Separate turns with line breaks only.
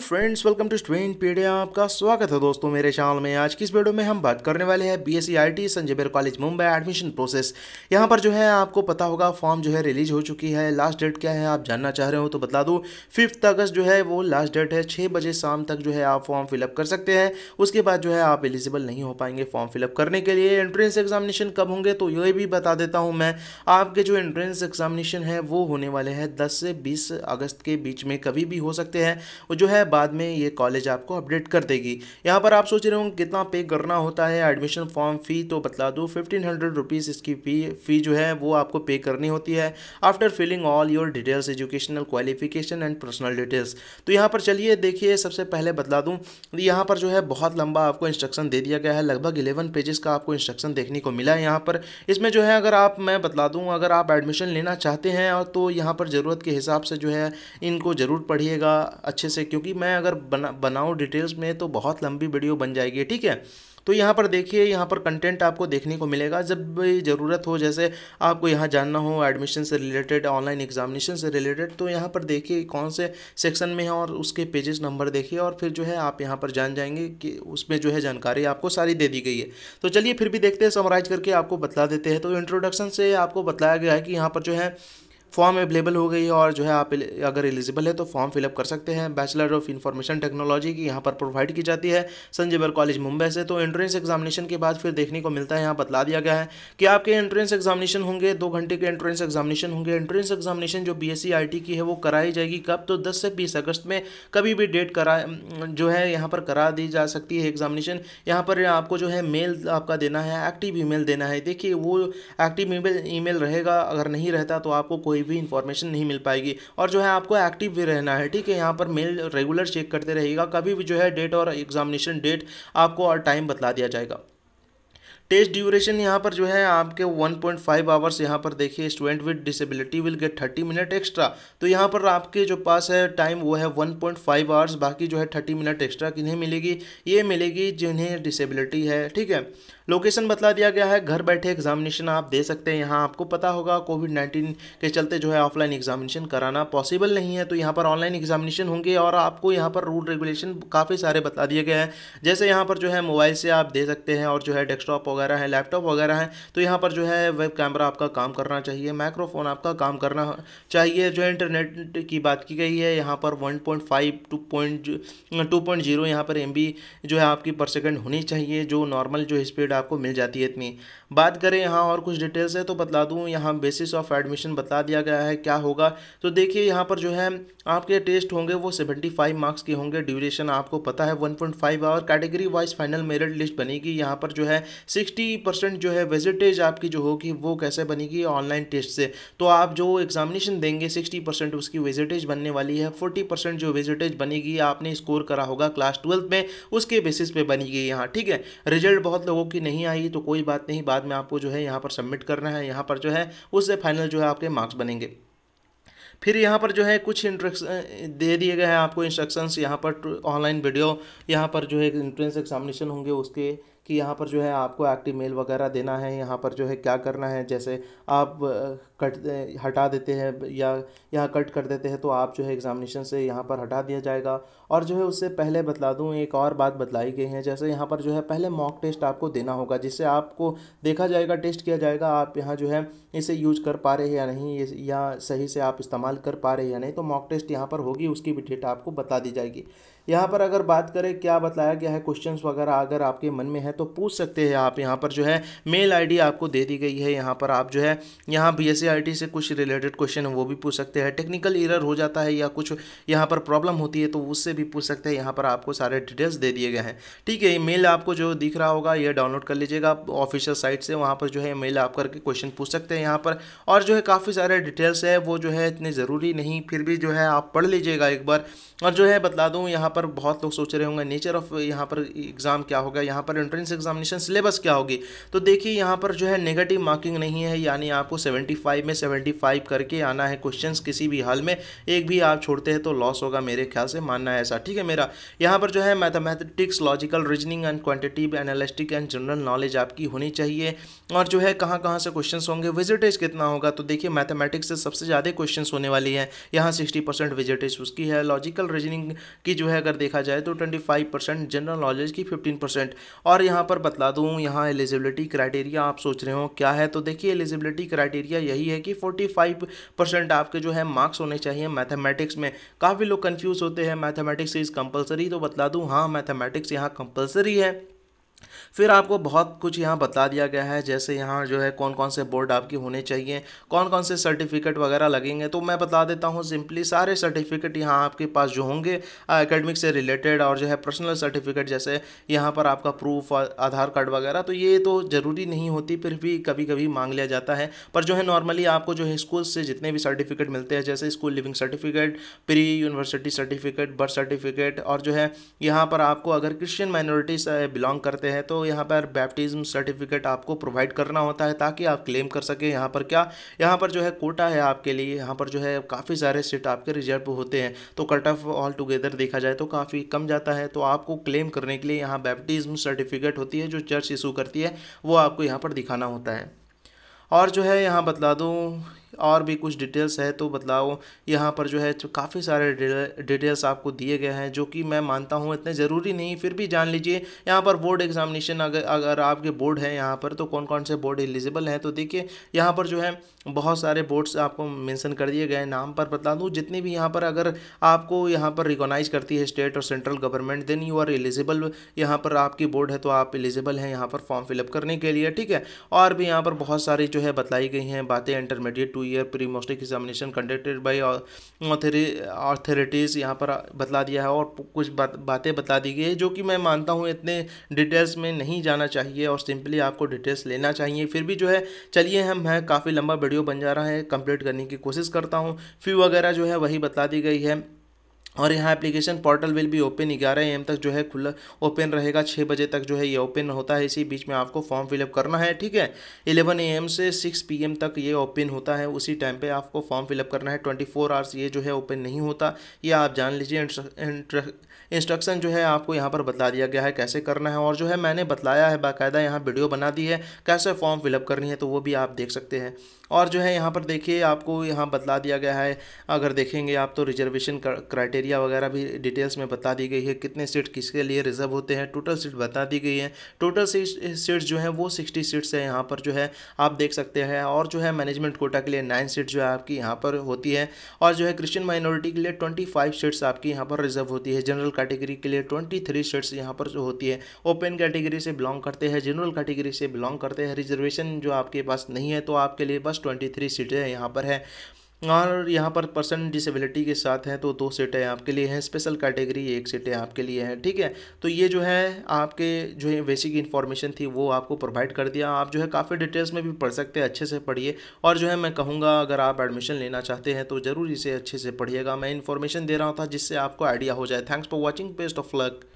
friends welcome to Studentpedia आपका स्वागत है दोस्तों मेरे चैनल में आज की इस वीडियो में हम बात करने वाले हैं सी आई संजय संजयबेर कॉलेज मुंबई एडमिशन प्रोसेस यहां पर जो है आपको पता होगा फॉर्म जो है रिलीज हो चुकी है लास्ट डेट क्या है आप जानना चाह रहे हो तो बता दूँ फिफ्थ अगस्त जो है वो लास्ट डेट है छः बजे शाम तक जो है आप फॉर्म फिलअप कर सकते हैं उसके बाद जो है आप एलिजिबल नहीं हो पाएंगे फॉर्म फिलअप करने के लिए एंट्रेंस एग्जामिनेशन कब होंगे तो ये भी बता देता हूँ मैं आपके जो एंट्रेंस एग्जामिनेशन है वो होने वाले हैं दस से बीस अगस्त के बीच में कभी भी हो सकते हैं जो है है बाद में ये कॉलेज आपको अपडेट कर देगी यहाँ पर आप सोच रहे होंगे कितना पे करना होता है एडमिशन फॉर्म फ़ी तो बता दूँ फिफ्टीन हंड्रेड रुपीज़ इसकी फ़ी फ़ी जो है वो आपको पे करनी होती है after filling all your details educational qualification and personal details तो यहाँ पर चलिए देखिए सबसे पहले बता दूँ यहाँ पर जो है बहुत लंबा आपको इंस्ट्रक्शन दे दिया गया है लगभग इलेवन पेजेस का आपको इंस्ट्रक्शन देखने को मिला है यहाँ पर इसमें जो है अगर आप मैं बता दूँ अगर आप एडमिशन लेना चाहते हैं और तो यहाँ पर ज़रूरत के हिसाब से जो है इनको ज़रूर पढ़िएगा अच्छे से क्योंकि मैं अगर बना बनाऊँ डिटेल्स में तो बहुत लंबी वीडियो बन जाएगी ठीक है तो यहाँ पर देखिए यहाँ पर कंटेंट आपको देखने को मिलेगा जब भी ज़रूरत हो जैसे आपको यहाँ जानना हो एडमिशन से रिलेटेड ऑनलाइन एग्जामिनेशन से रिलेटेड तो यहाँ पर देखिए कौन से सेक्शन में है और उसके पेजेस नंबर देखिए और फिर जो है आप यहाँ पर जान जाएंगे कि उसमें जो है जानकारी आपको सारी दे दी गई है तो चलिए फिर भी देखते हैं समराइज करके आपको बतला देते हैं तो इंट्रोडक्शन से आपको बताया गया है कि यहाँ पर जो है फॉर्म अवेलेबल हो गई है और जो है आप अगर एलिजिबल है तो फॉर्म फिलअप कर सकते हैं बैचलर ऑफ इंफॉर्मेशन टेक्नोलॉजी की यहाँ पर प्रोवाइड की जाती है संजय बर कॉलेज मुंबई से तो एंट्रेंस एग्जामिनेशन के बाद फिर देखने को मिलता है यहाँ बतला दिया गया है कि आपके एंट्रेंस एग्जामिनेशन होंगे दो घंटे के एंट्रेंस एग्जामिनेशन होंगे एंट्रेंस एग्जामिनेशन जो बी एस e, की है वो कराई जाएगी कब तो दस से बीस अगस्त में कभी भी डेट करा जो है यहाँ पर करा दी जा सकती है एग्जामिनेशन यहाँ पर आपको जो है मेल आपका देना है एक्टिव ईमेल देना है देखिए वो एक्टिव ई रहेगा अगर नहीं रहता तो आपको कोई भी इंफॉर्मेशन नहीं मिल पाएगी और जो है आपको एक्टिव भी रहना है ठीक है यहाँ पर मेल रेगुलर चेक करते रहेगा कभी भी जो है डेट और एग्जामिनेशन डेट आपको और टाइम बतला दिया जाएगा टेस्ट ड्यूरेशन यहाँ पर जो है आपके 1.5 पॉइंट आवर्स यहाँ पर देखिए student with disability will get 30 minute extra तो यहाँ पर आपके जो पास है टाइम वो है 1.5 पॉइंट आवर्स बाकी जो है 30 मिनट एक्स्ट्रा किन्हें मिलेगी ये मिलेगी जिन्हें डिसेबिलिटी है ठीक है लोकेशन बता दिया गया है घर बैठे एग्जामिनेशन आप दे सकते हैं यहाँ आपको पता होगा कोविड नाइन्टीन के चलते जो है ऑफलाइन एग्जामिनेशन कराना पॉसिबल नहीं है तो यहाँ पर ऑनलाइन एग्जामिनेशन होंगे और आपको यहाँ पर रूल रेगुलेशन काफ़ी सारे बता दिए गए हैं जैसे यहाँ पर जो है मोबाइल से आप दे सकते हैं और जो है डेस्कटॉप वगैरह है लैपटॉप वगैरह है तो यहाँ पर जो है वेब कैमरा आपका काम करना चाहिए माइक्रोफोन आपका काम करना चाहिए जो इंटरनेट की बात की गई है यहाँ पर one point five two point two point zero यहाँ पर एम जो है आपकी पर सेकेंड होनी चाहिए जो नॉर्मल जो स्पीड आपको मिल जाती है इतनी बात करें यहाँ और कुछ डिटेल्स है तो बता दूँ यहाँ बेसिस ऑफ एडमिशन बता दिया गया है क्या होगा तो देखिए यहाँ पर जो है आपके टेस्ट होंगे वो सेवेंटी फाइव मार्क्स के होंगे ड्यूरेशन आपको पता है one point five hour category wise final merit list बनेगी यहाँ पर जो है सिक्स सिक्सटी परसेंट जो है वेजिटेज आपकी जो होगी वो कैसे बनेगी ऑनलाइन टेस्ट से तो आप जो एग्जामिनेशन देंगे सिक्सटी परसेंट उसकी वेजिटेज बनने वाली है फोर्टी परसेंट जो वेजिटेज बनेगी आपने स्कोर करा होगा क्लास ट्वेल्थ में उसके बेसिस पे बनेगी यहाँ ठीक है रिजल्ट बहुत लोगों की नहीं आई तो कोई बात नहीं बाद में आपको जो है यहाँ पर सबमिट करना है यहाँ पर जो है उससे फाइनल जो है आपके मार्क्स बनेंगे फिर यहाँ पर जो है कुछ इंस्ट्रक्शन दे दिए गए हैं आपको इंस्ट्रक्शंस यहाँ पर ऑनलाइन वीडियो यहाँ पर जो है इंट्रेंस एग्जामिनेशन होंगे उसके कि यहाँ पर जो है आपको एक्टिव मेल वगैरह देना है यहाँ पर जो है क्या करना है जैसे आप कट हटा देते हैं या यहाँ कट कर देते हैं तो आप जो है एग्ज़ामिनेशन से यहाँ पर हटा दिया जाएगा और जो है उससे पहले बतला दूँ एक और बात बतलाई गई है जैसे यहाँ पर जो है पहले मॉक टेस्ट आपको देना होगा जिससे आपको देखा जाएगा टेस्ट किया जाएगा आप यहाँ जो है इसे यूज कर पा रहे या नहीं या सही से आप इस्तेमाल कर पा रहे हैं या नहीं तो मॉक टेस्ट यहाँ पर होगी उसकी भी डेट आपको बता दी जाएगी यहाँ पर अगर बात करें क्या बताया गया है क्वेश्चंस वगैरह अगर आपके मन में है तो पूछ सकते हैं आप यहाँ पर जो है मेल आईडी आपको दे दी गई है यहाँ पर आप जो है यहाँ बी एस से कुछ रिलेटेड क्वेश्चन वो भी पूछ सकते हैं टेक्निकल एरर हो जाता है या कुछ यहाँ पर प्रॉब्लम होती है तो उससे भी पूछ सकते हैं यहाँ पर आपको सारे डिटेल्स दे दिए गए हैं ठीक है ये मेल आपको जो दिख रहा होगा यह डाउनलोड कर लीजिएगा ऑफिशियल साइट से वहाँ पर जो है मेल आप करके क्वेश्चन पूछ सकते हैं यहाँ पर और जो है काफ़ी सारे डिटेल्स है वो जो है इतने ज़रूरी नहीं फिर भी जो है आप पढ़ लीजिएगा एक बार और जो है बता दूँ यहाँ पर बहुत लोग सोच रहे होंगे नेचर ऑफ यहाँ पर एग्ज़ाम क्या होगा यहाँ पर एंट्रेंस एग्जामिनेशन सिलेबस क्या होगी तो देखिए यहाँ पर जो है नेगेटिव मार्किंग नहीं है यानी आपको 75 में 75 करके आना है क्वेश्चंस किसी भी हाल में एक भी आप छोड़ते हैं तो लॉस होगा मेरे ख्याल से मानना है ऐसा ठीक है मेरा यहाँ पर जो है mathematics logical reasoning and quantitative analytic and general knowledge आपकी होनी चाहिए और जो है कहाँ कहाँ से क्वेश्चन होंगे विजिटेज कितना होगा तो देखिए मैथमेटिक्स से सबसे ज़्यादा क्वेश्चन होने वाली है यहाँ सिक्सटी विजिटेज उसकी है लॉजिकल रीजनिंग की जो है अगर देखा जाए तो twenty five percent general knowledge की फिफ्टीन परसेंट और यहाँ पर बता दूँ यहाँ एलिजिबिलिटी क्राइटेरिया आप सोच रहे हो क्या है तो देखिए एलिजिबिलिटी क्राइटेरिया यही है कि फोर्टी फाइव परसेंट आपके जो है मार्क्स होने चाहिए मैथमेटिक्स में काफ़ी लोग कन्फ्यूज़ होते हैं मैथमेटिक्स इज़ कंपलसरी तो बता दूँ हाँ मैथमेटिक्स यहाँ कंपलसरी है फिर आपको बहुत कुछ यहाँ बता दिया गया है जैसे यहाँ जो है कौन कौन से बोर्ड आपके होने चाहिए कौन कौन से सर्टिफिकेट वगैरह लगेंगे तो मैं बता देता हूँ सिंपली सारे सर्टिफिकेट यहाँ आपके पास जो होंगे एकेडमिक से रिलेटेड और जो है पर्सनल सर्टिफिकेट जैसे यहाँ पर आपका प्रूफ आधार कार्ड वगैरह तो ये तो ज़रूरी नहीं होती फिर भी कभी कभी मांग लिया जाता है पर जो है नॉर्मली आपको जो है स्कूल से जितने भी सर्टिफिकेट मिलते हैं जैसे school leaving certificate pre university certificate birth certificate और जो है यहाँ पर आपको अगर क्रिश्चियन माइनॉरिटी से बिलोंग करते हैं हैं तो यहाँ पर बैप्टिज्म सर्टिफिकेट आपको प्रोवाइड करना होता है ताकि आप क्लेम कर सकें यहाँ पर क्या यहाँ पर जो है कोटा है आपके लिए यहाँ पर जो है काफ़ी सारे सीट आपके रिजर्व होते हैं तो कट ऑफ ऑल टुगेदर देखा जाए तो काफ़ी कम जाता है तो आपको क्लेम करने के लिए यहाँ बैप्टिज्म सर्टिफिकेट होती है जो चर्च इशू करती है वो आपको यहाँ पर दिखाना होता है और जो है यहाँ बतला दूँ और भी कुछ डिटेल्स है तो बतलाओ यहाँ पर जो है तो काफ़ी सारे डिटेल्स आपको दिए गए हैं जो कि मैं मानता हूँ इतने ज़रूरी नहीं फिर भी जान लीजिए यहाँ पर बोर्ड एग्जामिनेशन अगर अगर आपके बोर्ड हैं यहाँ पर तो कौन कौन से बोर्ड एलिजिबल हैं तो देखिए यहाँ पर जो है बहुत सारे बोर्ड्स आपको मैंसन कर दिए गए नाम पर बता दूँ जितने भी यहाँ पर अगर आपको यहाँ पर रिकोगनाइज करती है स्टेट और central government then you are eligible यहाँ पर आपकी बोर्ड है तो आप एलिजिबल हैं यहाँ पर फॉर्म फिलअप करने के लिए ठीक है और भी यहाँ पर बहुत सारी जो है बताई गई हैं बातें इंटरमीडिएट टू ईयर प्री मोस्टिक एग्जामिनेशन कंडक्टेड बाई ऑथोरिटीज़ यहाँ पर बतला दिया है और कुछ बात बातें बता दी गई है जो कि मैं मानता हूँ इतने डिटेल्स में नहीं जाना चाहिए और सिंपली आपको डिटेल्स लेना चाहिए फिर भी जो है चलिए हम मैं काफ़ी लंबा वीडियो बन जा रहा है कंप्लीट करने की कोशिश करता हूँ फी वगैरह जो है वही बता दी गई है और यहाँ एप्लीकेशन पोर्टल विल भी ओपन ग्यारह एम तक जो है खुला ओपन रहेगा छः बजे तक जो है ये ओपन होता है इसी बीच में आपको फॉर्म फिलअप करना है ठीक है इलेवन ए एम से सिक्स पी एम तक ये ओपन होता है उसी टाइम पे आपको फॉर्म फिलअप करना है ट्वेंटी फोर आवर्स ये जो है ओपन नहीं होता ये आप जान लीजिए इंस्ट्रक्शन जो है आपको यहाँ पर बता दिया गया है कैसे करना है और जो है मैंने बतलाया है बाकायदा यहाँ वीडियो बना दी है कैसे फॉर्म फिलअप करनी है तो वो भी आप देख सकते हैं और जो है यहाँ पर देखिए आपको यहाँ बतला दिया गया है अगर देखेंगे आप तो रिजर्वेशन क्राइटेरिया क्राइटेरिया वगैरह भी डिटेल्स में बता दी गई है कितने सीट किसके लिए रिजर्व होते हैं टोटल सीट बता दी गई है टोटल सीट जो है वो सिक्सटी सीट्स है यहाँ पर जो है आप देख सकते हैं और जो है मैनेजमेंट कोटा के लिए नाइन सीट जो है आपकी यहाँ पर होती है और जो है क्रिश्चियन माइनॉरिटी के लिए ट्वेंटी फाइव सीट्स आपकी यहाँ पर रिजर्व होती है जनरल कैटेगरी के लिए ट्वेंटी थ्री सीट्स यहाँ पर जो होती है ओपन कैटेगरी से बिलोंग करते हैं जनरल कैटेगरी से बिलोंग करते हैं रिजर्वेशन जो आपके पास नहीं है तो आपके लिए बस ट्वेंटी थ्री सीटें यहाँ पर है और यहाँ पर पर्सन डिसेबिलिटी के साथ हैं तो दो सीटें आपके लिए हैं स्पेशल कैटेगरी एक सीटें आपके लिए हैं ठीक है तो ये जो है आपके जो है बेसिक इन्फॉर्मेशन थी वो आपको प्रोवाइड कर दिया आप जो है काफ़ी डिटेल्स में भी पढ़ सकते हैं अच्छे से पढ़िए और जो है मैं कहूँगा अगर आप एडमिशन लेना चाहते हैं तो ज़रूर इसे अच्छे से पढ़िएगा मैं इन्फॉर्मेशन दे रहा था जिससे आपको आइडिया हो जाए thanks for watching best of luck